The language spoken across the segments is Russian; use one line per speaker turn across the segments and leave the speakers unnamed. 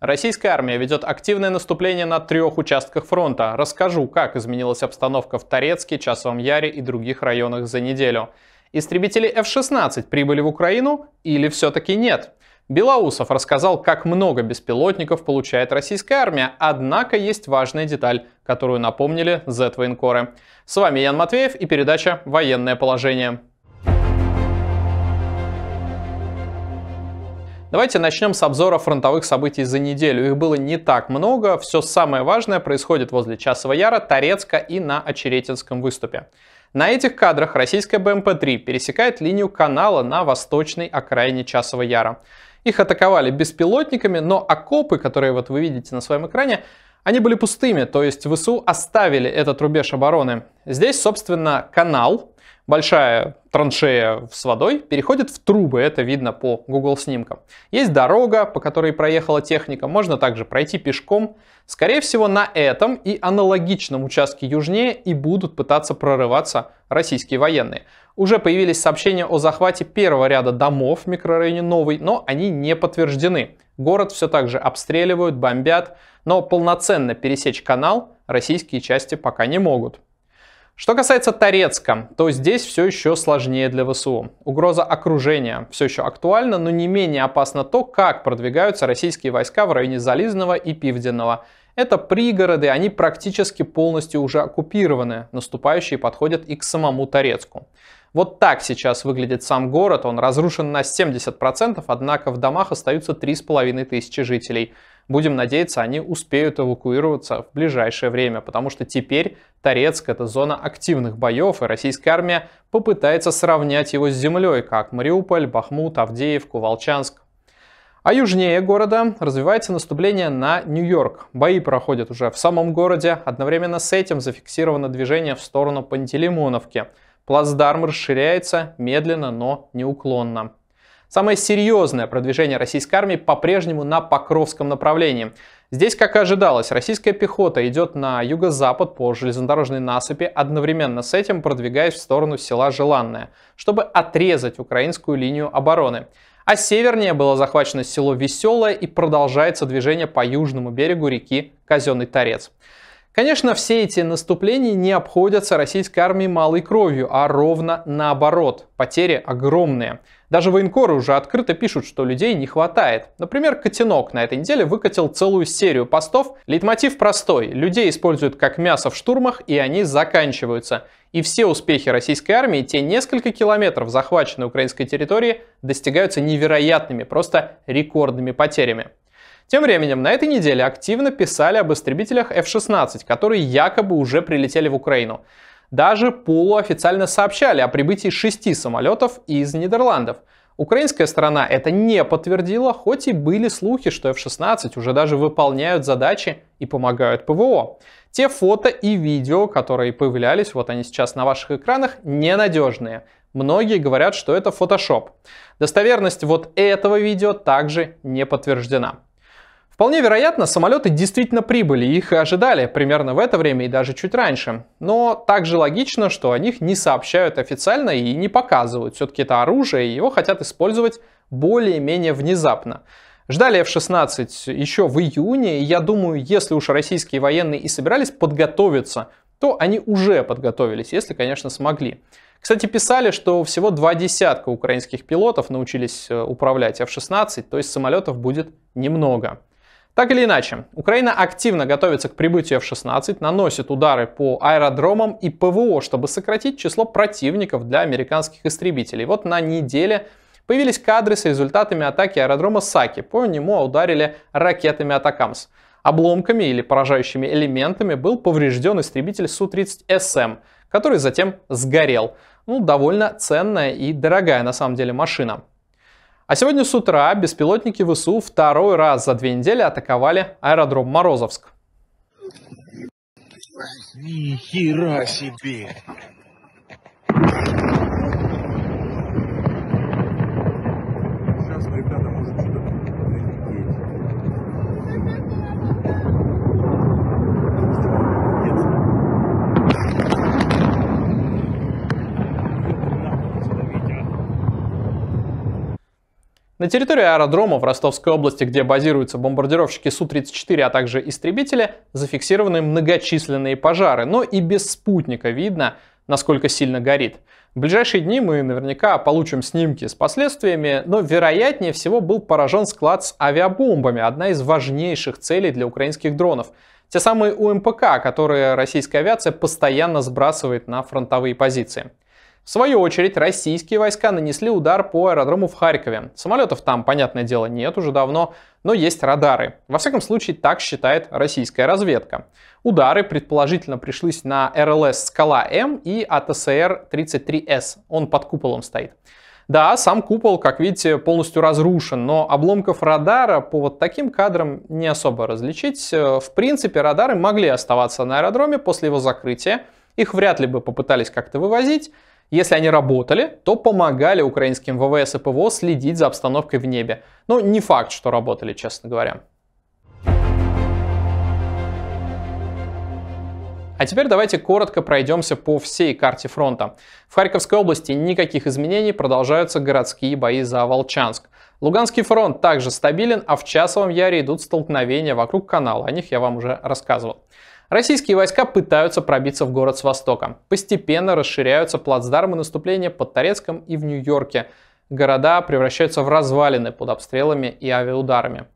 Российская армия ведет активное наступление на трех участках фронта. Расскажу, как изменилась обстановка в Торецке, Часовом Яре и других районах за неделю. Истребители F-16 прибыли в Украину или все-таки нет? Белоусов рассказал, как много беспилотников получает российская армия, однако есть важная деталь, которую напомнили Z-военкоры. С вами Ян Матвеев и передача «Военное положение». Давайте начнем с обзора фронтовых событий за неделю. Их было не так много, все самое важное происходит возле Часова Яра, Торецка и на Очеретинском выступе. На этих кадрах российская БМП-3 пересекает линию канала на восточной окраине Часова Яра. Их атаковали беспилотниками, но окопы, которые вот вы видите на своем экране, они были пустыми, то есть ВСУ оставили этот рубеж обороны. Здесь, собственно, канал, большая траншея с водой переходит в трубы, это видно по Google снимкам. Есть дорога, по которой проехала техника, можно также пройти пешком. Скорее всего, на этом и аналогичном участке южнее и будут пытаться прорываться российские военные. Уже появились сообщения о захвате первого ряда домов в микрорайоне Новый, но они не подтверждены. Город все так же обстреливают, бомбят, но полноценно пересечь канал российские части пока не могут. Что касается Торецка, то здесь все еще сложнее для ВСУ. Угроза окружения все еще актуальна, но не менее опасно то, как продвигаются российские войска в районе Зализного и Пивденного. Это пригороды, они практически полностью уже оккупированы, наступающие подходят и к самому Торецку. Вот так сейчас выглядит сам город, он разрушен на 70%, однако в домах остаются 3,5 тысячи жителей. Будем надеяться, они успеют эвакуироваться в ближайшее время, потому что теперь Торецк — это зона активных боев, и российская армия попытается сравнять его с землей, как Мариуполь, Бахмут, Авдеевку, Волчанск. А южнее города развивается наступление на Нью-Йорк. Бои проходят уже в самом городе. Одновременно с этим зафиксировано движение в сторону Пантелеймоновки — Плацдарм расширяется медленно, но неуклонно. Самое серьезное продвижение российской армии по-прежнему на Покровском направлении. Здесь, как и ожидалось, российская пехота идет на юго-запад по железнодорожной насыпи, одновременно с этим продвигаясь в сторону села Желанное, чтобы отрезать украинскую линию обороны. А севернее было захвачено село Веселое и продолжается движение по южному берегу реки Казенный Торец. Конечно, все эти наступления не обходятся российской армии малой кровью, а ровно наоборот. Потери огромные. Даже военкоры уже открыто пишут, что людей не хватает. Например, Котенок на этой неделе выкатил целую серию постов. Лейтмотив простой. Людей используют как мясо в штурмах, и они заканчиваются. И все успехи российской армии, те несколько километров захваченной украинской территории, достигаются невероятными, просто рекордными потерями. Тем временем, на этой неделе активно писали об истребителях F-16, которые якобы уже прилетели в Украину. Даже полуофициально сообщали о прибытии шести самолетов из Нидерландов. Украинская сторона это не подтвердила, хоть и были слухи, что F-16 уже даже выполняют задачи и помогают ПВО. Те фото и видео, которые появлялись, вот они сейчас на ваших экранах, ненадежные. Многие говорят, что это фотошоп. Достоверность вот этого видео также не подтверждена. Вполне вероятно, самолеты действительно прибыли, их и ожидали примерно в это время и даже чуть раньше. Но также логично, что о них не сообщают официально и не показывают. Все-таки это оружие, и его хотят использовать более-менее внезапно. Ждали F-16 еще в июне, и я думаю, если уж российские военные и собирались подготовиться, то они уже подготовились, если, конечно, смогли. Кстати, писали, что всего два десятка украинских пилотов научились э, управлять F-16, то есть самолетов будет немного. Так или иначе, Украина активно готовится к прибытию F-16, наносит удары по аэродромам и ПВО, чтобы сократить число противников для американских истребителей. Вот на неделе появились кадры с результатами атаки аэродрома Саки. По нему ударили ракетами Атакамс. Обломками или поражающими элементами был поврежден истребитель Су-30СМ, который затем сгорел. Ну, довольно ценная и дорогая на самом деле машина. А сегодня с утра беспилотники ВСУ второй раз за две недели атаковали аэродром Морозовск. Ни себе! На территории аэродрома в Ростовской области, где базируются бомбардировщики Су-34, а также истребители, зафиксированы многочисленные пожары, но и без спутника видно, насколько сильно горит. В ближайшие дни мы наверняка получим снимки с последствиями, но вероятнее всего был поражен склад с авиабомбами, одна из важнейших целей для украинских дронов. Те самые УМПК, которые российская авиация постоянно сбрасывает на фронтовые позиции. В свою очередь, российские войска нанесли удар по аэродрому в Харькове. Самолетов там, понятное дело, нет уже давно, но есть радары. Во всяком случае, так считает российская разведка. Удары предположительно пришлись на РЛС «Скала-М» и а АТСР-33С. Он под куполом стоит. Да, сам купол, как видите, полностью разрушен, но обломков радара по вот таким кадрам не особо различить. Э, в принципе, радары могли оставаться на аэродроме после его закрытия. Их вряд ли бы попытались как-то вывозить, если они работали, то помогали украинским ВВС и ПВО следить за обстановкой в небе. Но ну, не факт, что работали, честно говоря. А теперь давайте коротко пройдемся по всей карте фронта. В Харьковской области никаких изменений, продолжаются городские бои за Волчанск. Луганский фронт также стабилен, а в Часовом Яре идут столкновения вокруг канала, о них я вам уже рассказывал. Российские войска пытаются пробиться в город с востока. Постепенно расширяются плацдармы наступления под Торецком и в Нью-Йорке. Города превращаются в развалины под обстрелами и авиаударами.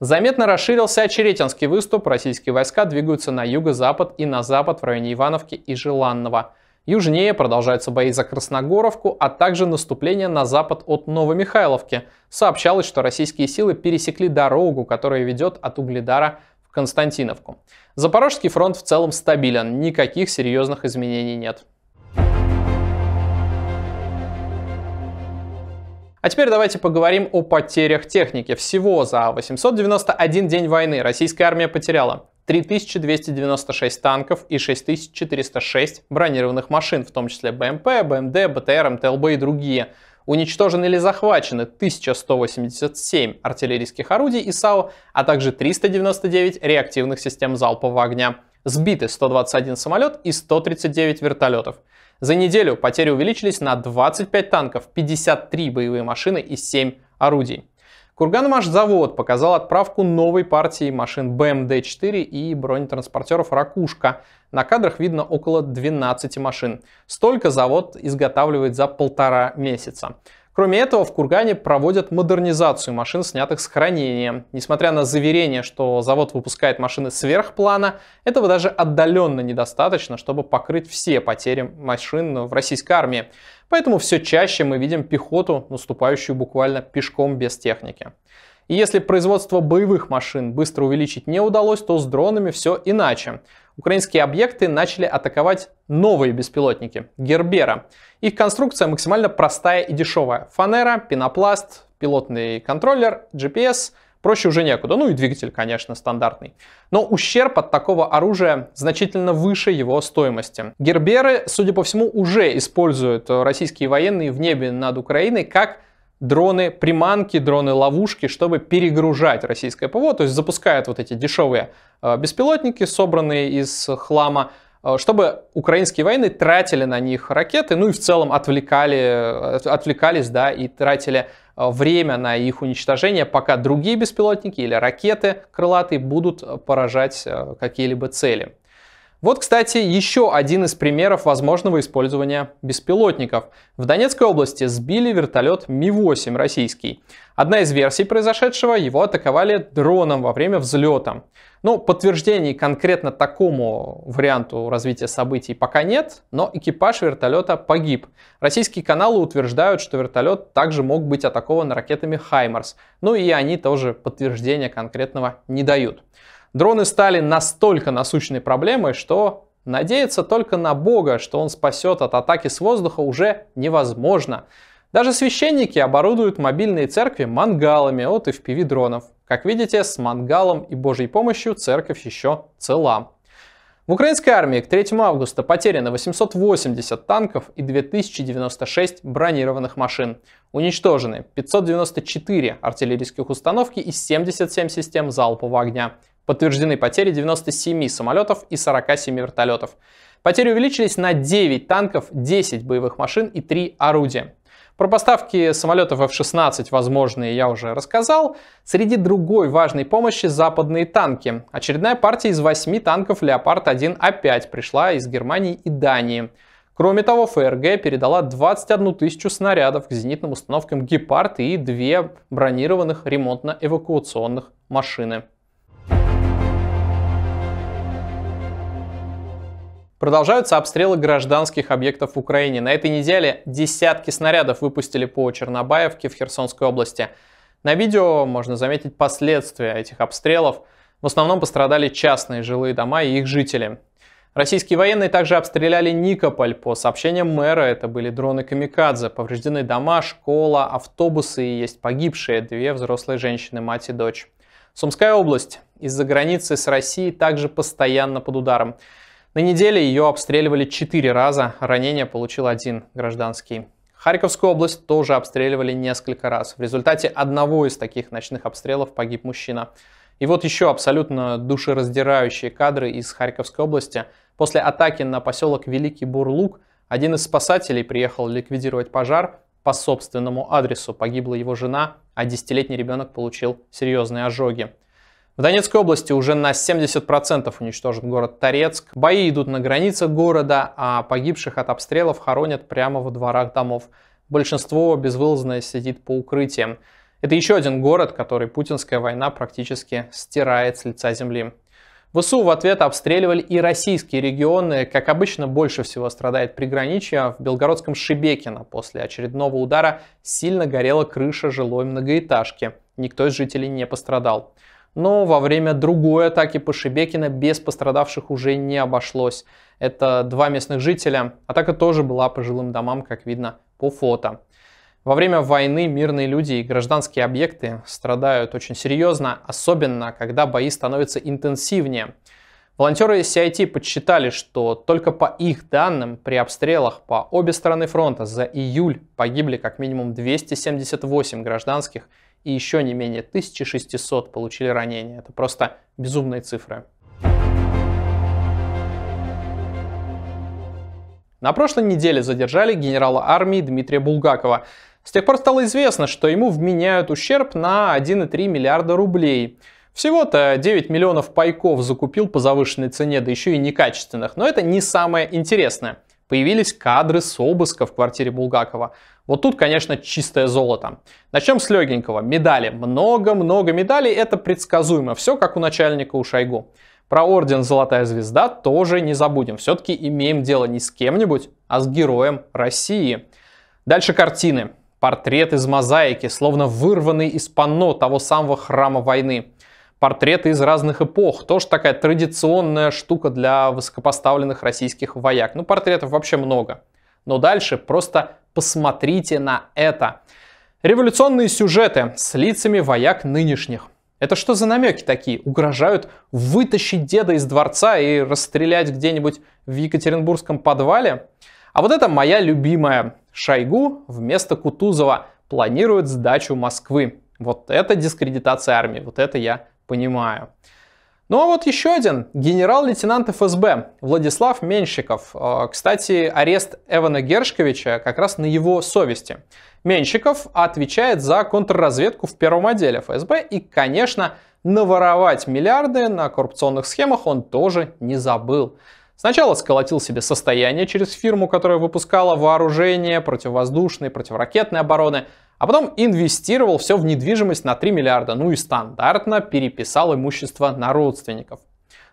Заметно расширился Очеретинский выступ, российские войска двигаются на юго-запад и на запад в районе Ивановки и Желанного. Южнее продолжаются бои за Красногоровку, а также наступление на запад от Новомихайловки. Сообщалось, что российские силы пересекли дорогу, которая ведет от Угледара Константиновку. Запорожский фронт в целом стабилен, никаких серьезных изменений нет. А теперь давайте поговорим о потерях техники. Всего за 891 день войны российская армия потеряла 3296 танков и 6406 бронированных машин, в том числе БМП, БМД, БТР, МТЛБ и другие – Уничтожены или захвачены 1187 артиллерийских орудий ИСАУ, а также 399 реактивных систем залпового огня. Сбиты 121 самолет и 139 вертолетов. За неделю потери увеличились на 25 танков, 53 боевые машины и 7 орудий завод показал отправку новой партии машин БМД-4 и бронетранспортеров «Ракушка». На кадрах видно около 12 машин. Столько завод изготавливает за полтора месяца. Кроме этого, в Кургане проводят модернизацию машин, снятых с хранения. Несмотря на заверение, что завод выпускает машины сверхплана, этого даже отдаленно недостаточно, чтобы покрыть все потери машин в российской армии. Поэтому все чаще мы видим пехоту, наступающую буквально пешком без техники. И если производство боевых машин быстро увеличить не удалось, то с дронами все иначе украинские объекты начали атаковать новые беспилотники – Гербера. Их конструкция максимально простая и дешевая. Фанера, пенопласт, пилотный контроллер, GPS – Проще уже некуда. Ну и двигатель, конечно, стандартный. Но ущерб от такого оружия значительно выше его стоимости. Герберы, судя по всему, уже используют российские военные в небе над Украиной как дроны-приманки, дроны-ловушки, чтобы перегружать российское ПВО, то есть запускают вот эти дешевые э, беспилотники, собранные из хлама, э, чтобы украинские войны тратили на них ракеты, ну и в целом отвлекали, э, отвлекались, да, и тратили время на их уничтожение, пока другие беспилотники или ракеты крылатые будут поражать какие-либо цели. Вот, кстати, еще один из примеров возможного использования беспилотников. В Донецкой области сбили вертолет Ми-8 российский. Одна из версий произошедшего, его атаковали дроном во время взлета. Ну, подтверждений конкретно такому варианту развития событий пока нет, но экипаж вертолета погиб. Российские каналы утверждают, что вертолет также мог быть атакован ракетами «Хаймарс», ну и они тоже подтверждения конкретного не дают. Дроны стали настолько насущной проблемой, что надеяться только на Бога, что он спасет от атаки с воздуха, уже невозможно. Даже священники оборудуют мобильные церкви мангалами от FPV дронов. Как видите, с мангалом и Божьей помощью церковь еще цела. В украинской армии к 3 августа потеряно 880 танков и 2096 бронированных машин. Уничтожены 594 артиллерийских установки и 77 систем залпового огня. Подтверждены потери 97 самолетов и 47 вертолетов. Потери увеличились на 9 танков, 10 боевых машин и 3 орудия. Про поставки самолетов F-16 возможные я уже рассказал. Среди другой важной помощи западные танки. Очередная партия из 8 танков «Леопард-1» опять а пришла из Германии и Дании. Кроме того, ФРГ передала 21 тысячу снарядов к зенитным установкам «Гепард» и две бронированных ремонтно-эвакуационных машины. Продолжаются обстрелы гражданских объектов в Украине. На этой неделе десятки снарядов выпустили по Чернобаевке в Херсонской области. На видео можно заметить последствия этих обстрелов. В основном пострадали частные жилые дома и их жители. Российские военные также обстреляли Никополь. По сообщениям мэра, это были дроны «Камикадзе». Повреждены дома, школа, автобусы и есть погибшие две взрослые женщины, мать и дочь. Сумская область из-за границы с Россией также постоянно под ударом. На неделе ее обстреливали четыре раза, а ранение получил один гражданский. Харьковскую область тоже обстреливали несколько раз. В результате одного из таких ночных обстрелов погиб мужчина. И вот еще абсолютно душераздирающие кадры из Харьковской области. После атаки на поселок Великий Бурлук один из спасателей приехал ликвидировать пожар по собственному адресу. Погибла его жена, а десятилетний ребенок получил серьезные ожоги. В Донецкой области уже на 70% уничтожен город Торецк. Бои идут на границе города, а погибших от обстрелов хоронят прямо во дворах домов. Большинство безвылазное сидит по укрытиям. Это еще один город, который путинская война практически стирает с лица земли. ВСУ в ответ обстреливали и российские регионы. Как обычно, больше всего страдает приграничье. В белгородском Шибекино. после очередного удара сильно горела крыша жилой многоэтажки. Никто из жителей не пострадал но во время другой атаки по Шебекина без пострадавших уже не обошлось. Это два местных жителя. Атака тоже была по жилым домам, как видно по фото. Во время войны мирные люди и гражданские объекты страдают очень серьезно, особенно когда бои становятся интенсивнее. Волонтеры CIT подсчитали, что только по их данным при обстрелах по обе стороны фронта за июль погибли как минимум 278 гражданских и еще не менее 1600 получили ранения. Это просто безумные цифры. На прошлой неделе задержали генерала армии Дмитрия Булгакова. С тех пор стало известно, что ему вменяют ущерб на 1,3 миллиарда рублей. Всего-то 9 миллионов пайков закупил по завышенной цене, да еще и некачественных. Но это не самое интересное появились кадры с обыска в квартире Булгакова. Вот тут, конечно, чистое золото. Начнем с легенького. Медали. Много-много медалей. Это предсказуемо. Все как у начальника у Шойгу. Про орден «Золотая звезда» тоже не забудем. Все-таки имеем дело не с кем-нибудь, а с героем России. Дальше картины. Портрет из мозаики, словно вырванный из панно того самого храма войны портреты из разных эпох. Тоже такая традиционная штука для высокопоставленных российских вояк. Ну, портретов вообще много. Но дальше просто посмотрите на это. Революционные сюжеты с лицами вояк нынешних. Это что за намеки такие? Угрожают вытащить деда из дворца и расстрелять где-нибудь в Екатеринбургском подвале? А вот это моя любимая. Шойгу вместо Кутузова планирует сдачу Москвы. Вот это дискредитация армии, вот это я понимаю. Ну а вот еще один генерал-лейтенант ФСБ Владислав Менщиков. А, кстати, арест Эвана Гершковича как раз на его совести. Менщиков отвечает за контрразведку в первом отделе ФСБ и, конечно, наворовать миллиарды на коррупционных схемах он тоже не забыл. Сначала сколотил себе состояние через фирму, которая выпускала вооружение противовоздушные, противоракетные обороны, а потом инвестировал все в недвижимость на 3 миллиарда, ну и стандартно переписал имущество на родственников.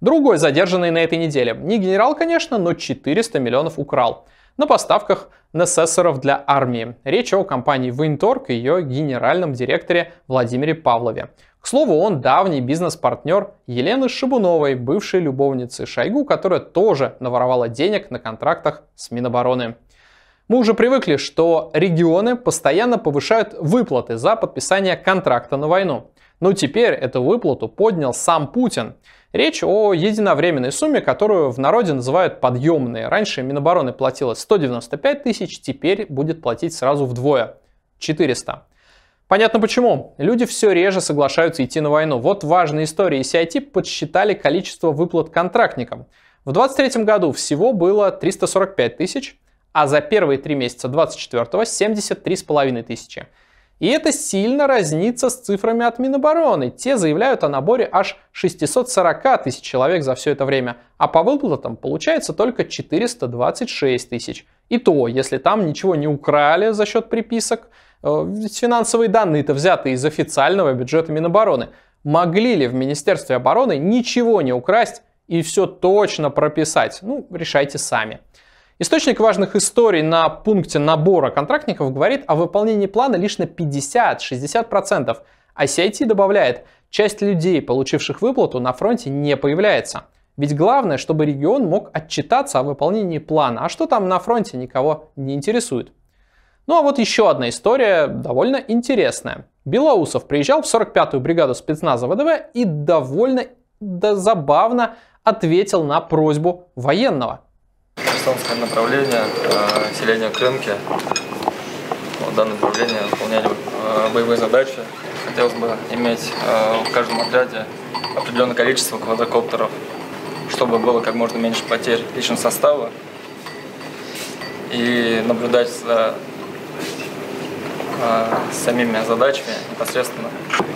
Другой задержанный на этой неделе, не генерал, конечно, но 400 миллионов украл на поставках насессоров для армии. Речь о компании Винторг и ее генеральном директоре Владимире Павлове. К слову, он давний бизнес-партнер Елены Шабуновой, бывшей любовницы Шойгу, которая тоже наворовала денег на контрактах с Минобороны. Мы уже привыкли, что регионы постоянно повышают выплаты за подписание контракта на войну. Но теперь эту выплату поднял сам Путин. Речь о единовременной сумме, которую в народе называют подъемные. Раньше Минобороны платила 195 тысяч, теперь будет платить сразу вдвое – 400. Понятно почему. Люди все реже соглашаются идти на войну. Вот важные истории. CIT подсчитали количество выплат контрактникам. В 2023 году всего было 345 тысяч, а за первые три месяца 24-го 73,5 тысячи. И это сильно разнится с цифрами от Минобороны. Те заявляют о наборе аж 640 тысяч человек за все это время, а по выплатам получается только 426 тысяч. И то, если там ничего не украли за счет приписок, ведь э, финансовые данные-то взяты из официального бюджета Минобороны. Могли ли в Министерстве обороны ничего не украсть и все точно прописать? Ну, решайте сами. Источник важных историй на пункте набора контрактников говорит о выполнении плана лишь на 50-60%, а CIT добавляет, часть людей, получивших выплату, на фронте не появляется. Ведь главное, чтобы регион мог отчитаться о выполнении плана, а что там на фронте никого не интересует. Ну а вот еще одна история, довольно интересная. Белоусов приезжал в 45-ю бригаду спецназа ВДВ и довольно да, забавно ответил на просьбу военного херсонское направление, э, селение Крынки. Вот данное направление выполняли э, боевые задачи. Хотелось бы иметь э, в каждом отряде определенное количество квадрокоптеров, чтобы было как можно меньше потерь личного состава и наблюдать за самими задачами непосредственно.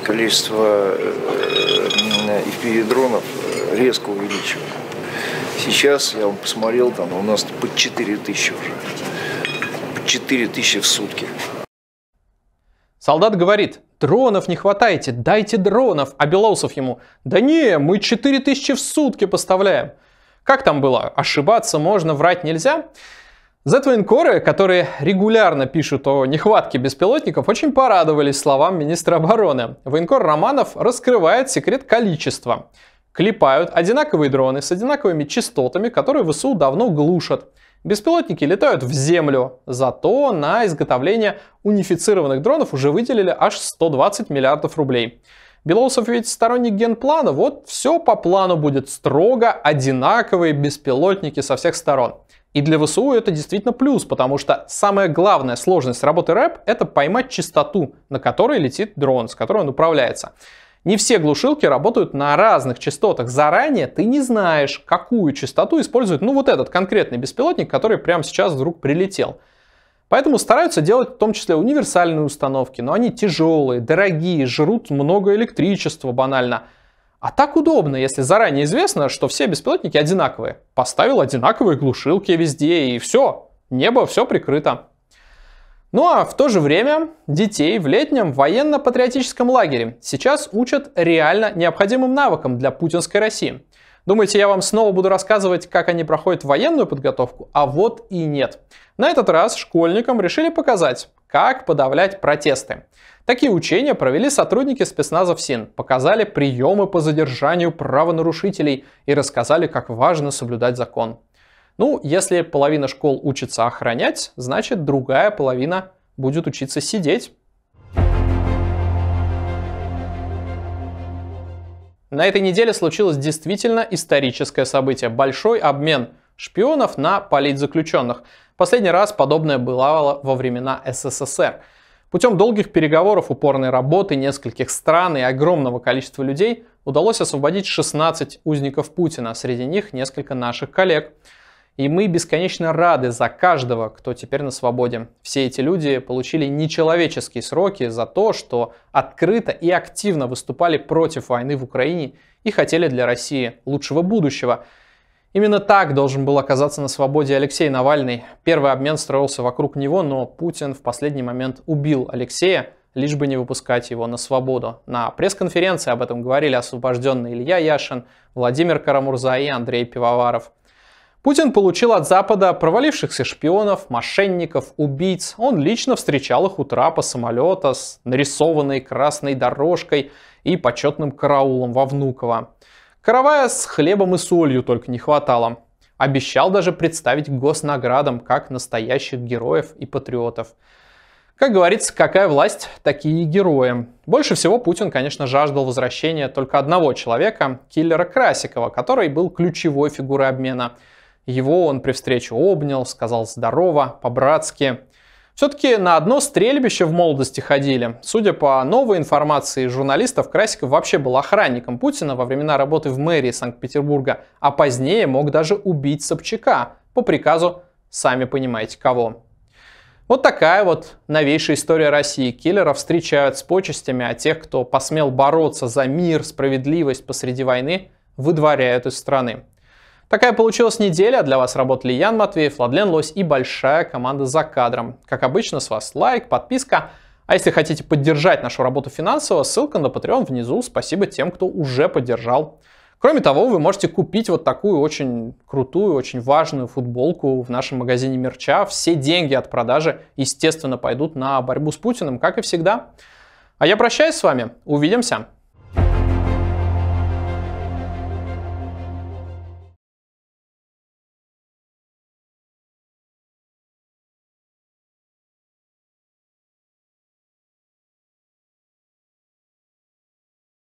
Количество FPV-дронов резко увеличивается. Сейчас я вам посмотрел, там у нас по 4 тысячи уже. Под 4 тысячи в сутки. Солдат говорит, дронов не хватаете, дайте дронов. А Белоусов ему, да не, мы 4 тысячи в сутки поставляем. Как там было? Ошибаться можно, врать нельзя? Зетвоенкоры, которые регулярно пишут о нехватке беспилотников, очень порадовались словам министра обороны. Военкор Романов раскрывает секрет количества клепают одинаковые дроны с одинаковыми частотами, которые ВСУ давно глушат. Беспилотники летают в землю, зато на изготовление унифицированных дронов уже выделили аж 120 миллиардов рублей. Белоусов ведь сторонник генплана, вот все по плану будет строго одинаковые беспилотники со всех сторон. И для ВСУ это действительно плюс, потому что самая главная сложность работы РЭП — это поймать частоту, на которой летит дрон, с которой он управляется. Не все глушилки работают на разных частотах. Заранее ты не знаешь, какую частоту использует, ну, вот этот конкретный беспилотник, который прямо сейчас вдруг прилетел. Поэтому стараются делать в том числе универсальные установки, но они тяжелые, дорогие, жрут много электричества банально. А так удобно, если заранее известно, что все беспилотники одинаковые. Поставил одинаковые глушилки везде и все, небо все прикрыто. Ну а в то же время детей в летнем военно-патриотическом лагере сейчас учат реально необходимым навыкам для путинской России. Думаете, я вам снова буду рассказывать, как они проходят военную подготовку? А вот и нет. На этот раз школьникам решили показать, как подавлять протесты. Такие учения провели сотрудники спецназа ФСИН, показали приемы по задержанию правонарушителей и рассказали, как важно соблюдать закон. Ну, если половина школ учится охранять, значит другая половина будет учиться сидеть. На этой неделе случилось действительно историческое событие – большой обмен шпионов на политзаключенных. Последний раз подобное бывало во времена СССР. Путем долгих переговоров, упорной работы нескольких стран и огромного количества людей удалось освободить 16 узников Путина, среди них несколько наших коллег – и мы бесконечно рады за каждого, кто теперь на свободе. Все эти люди получили нечеловеческие сроки за то, что открыто и активно выступали против войны в Украине и хотели для России лучшего будущего. Именно так должен был оказаться на свободе Алексей Навальный. Первый обмен строился вокруг него, но Путин в последний момент убил Алексея, лишь бы не выпускать его на свободу. На пресс-конференции об этом говорили освобожденный Илья Яшин, Владимир Карамурза и Андрей Пивоваров. Путин получил от Запада провалившихся шпионов, мошенников, убийц. Он лично встречал их у трапа самолета с нарисованной красной дорожкой и почетным караулом во Внуково. Каравая с хлебом и солью только не хватало. Обещал даже представить госнаградам как настоящих героев и патриотов. Как говорится, какая власть, такие герои. Больше всего Путин, конечно, жаждал возвращения только одного человека, киллера Красикова, который был ключевой фигурой обмена – его он при встрече обнял, сказал «здорово», по-братски. Все-таки на одно стрельбище в молодости ходили. Судя по новой информации журналистов, Красиков вообще был охранником Путина во времена работы в мэрии Санкт-Петербурга, а позднее мог даже убить Собчака по приказу сами понимаете кого. Вот такая вот новейшая история России. Киллеров встречают с почестями, а тех, кто посмел бороться за мир, справедливость посреди войны, выдворяют из страны. Такая получилась неделя. Для вас работали Ян Матвеев, Владлен Лось и большая команда за кадром. Как обычно, с вас лайк, подписка. А если хотите поддержать нашу работу финансово, ссылка на Patreon внизу. Спасибо тем, кто уже поддержал. Кроме того, вы можете купить вот такую очень крутую, очень важную футболку в нашем магазине мерча. Все деньги от продажи, естественно, пойдут на борьбу с Путиным, как и всегда. А я прощаюсь с вами. Увидимся.